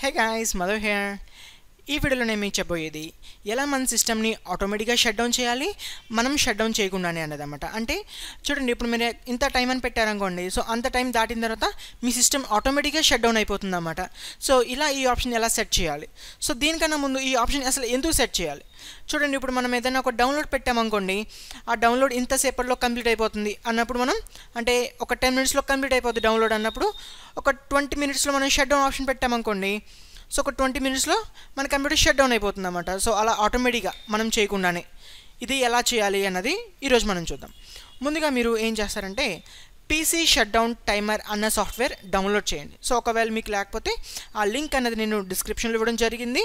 Hey guys, Mother here. ఈ వీడియోలో నేను మీకు చెప్పబోయేది ఎలా మన సిస్టమ్ని ఆటోమేటిక్గా షట్ డౌన్ చేయాలి మనం షట్ డౌన్ చేయకుండానే అన్నదన్నమాట అంటే చూడండి ఇప్పుడు మీరు ఇంత టైం అని పెట్టారనుకోండి సో అంత టైం దాటిన తర్వాత మీ సిస్టమ్ ఆటోమేటిక్గా షట్ డౌన్ అయిపోతుంది అనమాట సో ఇలా ఈ ఆప్షన్ ఎలా సెట్ చేయాలి సో దీనికన్నా ముందు ఈ ఆప్షన్ అసలు ఎందుకు సెట్ చేయాలి చూడండి ఇప్పుడు మనం ఏదైనా ఒక డౌన్లోడ్ పెట్టామనుకోండి ఆ డౌన్లోడ్ ఇంతసేపట్లో కంప్లీట్ అయిపోతుంది అన్నప్పుడు మనం అంటే ఒక టెన్ మినిట్స్లో కంప్లీట్ అయిపోతుంది డౌన్లోడ్ అన్నప్పుడు ఒక ట్వంటీ మినిట్స్లో మనం షట్ డౌన్ ఆప్షన్ పెట్టామనుకోండి సో ఒక ట్వంటీ మినిట్స్లో మన కంప్యూటర్ షట్ డౌన్ అయిపోతుంది అనమాట సో అలా ఆటోమేటిక్గా మనం చేయకుండానే ఇది ఎలా చేయాలి అన్నది ఈరోజు మనం చూద్దాం ముందుగా మీరు ఏం చేస్తారంటే పీసీ షట్ డౌన్ టైమర్ అన్న సాఫ్ట్వేర్ డౌన్లోడ్ చేయండి సో ఒకవేళ మీకు లేకపోతే ఆ లింక్ అనేది నేను డిస్క్రిప్షన్లో ఇవ్వడం జరిగింది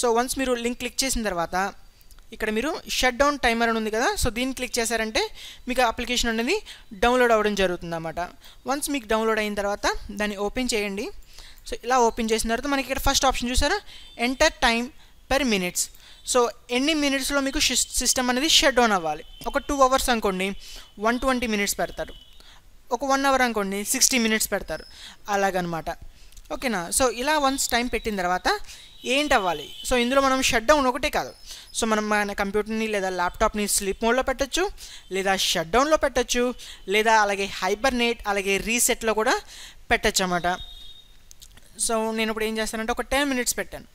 సో వన్స్ మీరు లింక్ క్లిక్ చేసిన తర్వాత ఇక్కడ మీరు షట్ డౌన్ టైమర్ అని ఉంది కదా సో దీన్ని క్లిక్ చేశారంటే మీకు అప్లికేషన్ అనేది డౌన్లోడ్ అవ్వడం జరుగుతుంది అనమాట వన్స్ మీకు డౌన్లోడ్ అయిన తర్వాత దాన్ని ఓపెన్ చేయండి సో ఇలా ఓపెన్ చేసిన తర్వాత మనకి ఇక్కడ ఫస్ట్ ఆప్షన్ చూసారా enter time per minutes so ఎన్ని మినిట్స్లో మీకు సిస్టమ్ అనేది షట్ డౌన్ అవ్వాలి ఒక టూ అవర్స్ అనుకోండి వన్ ట్వంటీ మినిట్స్ పెడతారు ఒక వన్ అవర్ అనుకోండి సిక్స్టీ మినిట్స్ పెడతారు అలాగనమాట ఓకేనా సో ఇలా వన్స్ టైం పెట్టిన తర్వాత ఏంటి అవ్వాలి సో ఇందులో మనం షట్ డౌన్ ఒకటే కాదు సో మనం మన కంప్యూటర్ని లేదా ల్యాప్టాప్ని స్లిప్ మోడ్లో పెట్టచ్చు లేదా షట్ డౌన్లో పెట్టచ్చు లేదా అలాగే హైబర్నేట్ అలాగే రీసెట్లో కూడా పెట్టచ్చు అన్నమాట సో నేను ఇప్పుడు ఏం చేస్తానంటే ఒక టెన్ మినిట్స్ పెట్టాను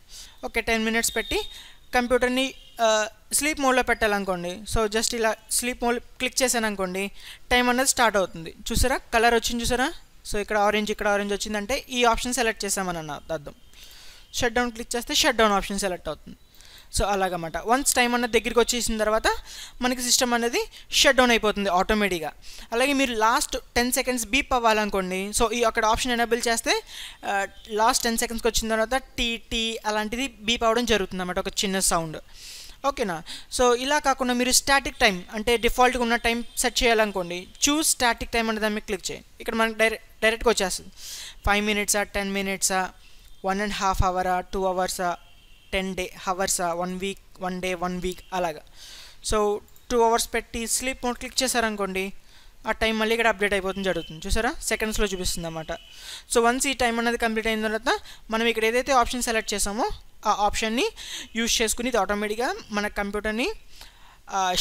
ఓకే టెన్ మినిట్స్ పెట్టి కంప్యూటర్ని స్లీప్ మోడ్లో పెట్టాలనుకోండి సో జస్ట్ ఇలా స్లీప్ మోడ్ క్లిక్ చేశాను అనుకోండి టైం అనేది స్టార్ట్ అవుతుంది చూసారా కలర్ వచ్చింది చూసారా సో ఇక్కడ ఆరెంజ్ ఇక్కడ ఆరెంజ్ వచ్చిందంటే ఈ ఆప్షన్ సెలెక్ట్ చేసామని అన్న అర్థం షట్ డౌన్ క్లిక్ చేస్తే షట్ డౌన్ ఆప్షన్ సెలెక్ట్ అవుతుంది సో అలాగమాట వన్స్ టైం అన్నది దగ్గరికి వచ్చేసిన తర్వాత మనకి సిస్టమ్ అనేది షట్ డౌన్ అయిపోతుంది ఆటోమేటిక్గా అలాగే మీరు లాస్ట్ టెన్ సెకండ్స్ బీప్ అవ్వాలనుకోండి సో ఈ అక్కడ ఆప్షన్ ఎనేబుల్ చేస్తే లాస్ట్ టెన్ సెకండ్స్కి వచ్చిన తర్వాత టీ టీ అలాంటిది బీప్ అవ్వడం జరుగుతుంది అన్నమాట ఒక చిన్న సౌండ్ ఓకేనా సో ఇలా కాకుండా మీరు స్టాటిక్ టైం అంటే డిఫాల్ట్గా ఉన్న టైం సెట్ చేయాలనుకోండి చూస్ స్టాటిక్ టైం అనేది దాన్ని క్లిక్ చేయండి ఇక్కడ మనకి డైరెక్ట్ డైరెక్ట్గా వచ్చేస్తుంది ఫైవ్ మినిట్సా టెన్ మినిట్సా వన్ అండ్ హాఫ్ అవరా టూ అవర్సా ten day hours one week one day one week అలాగా సో టూ అవర్స్ పెట్టి స్లీప్ మోడ్ క్లిక్ చేశారనుకోండి ఆ టైం మళ్ళీ ఇక్కడ అప్డేట్ అయిపోతుంది జరుగుతుంది చూసారా సెకండ్స్లో చూపిస్తుంది అన్నమాట సో వన్స్ ఈ టైం అనేది కంప్లీట్ అయిన తర్వాత మనం ఇక్కడ ఏదైతే ఆప్షన్ సెలెక్ట్ చేసామో ఆ ఆప్షన్ని యూజ్ చేసుకుని ఇది ఆటోమేటిక్గా మన కంప్యూటర్ని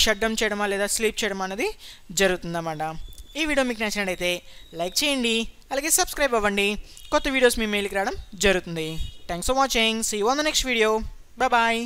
షట్ డౌన్ చేయడమా లేదా స్లీప్ చేయడం అనేది జరుగుతుందన్నమాట ఈ వీడియో మీకు నచ్చినట్టయితే లైక్ చేయండి అలాగే సబ్స్క్రైబ్ అవ్వండి కొత్త వీడియోస్ మీ మెయిల్కి రావడం జరుగుతుంది thanks for watching see on the next video bye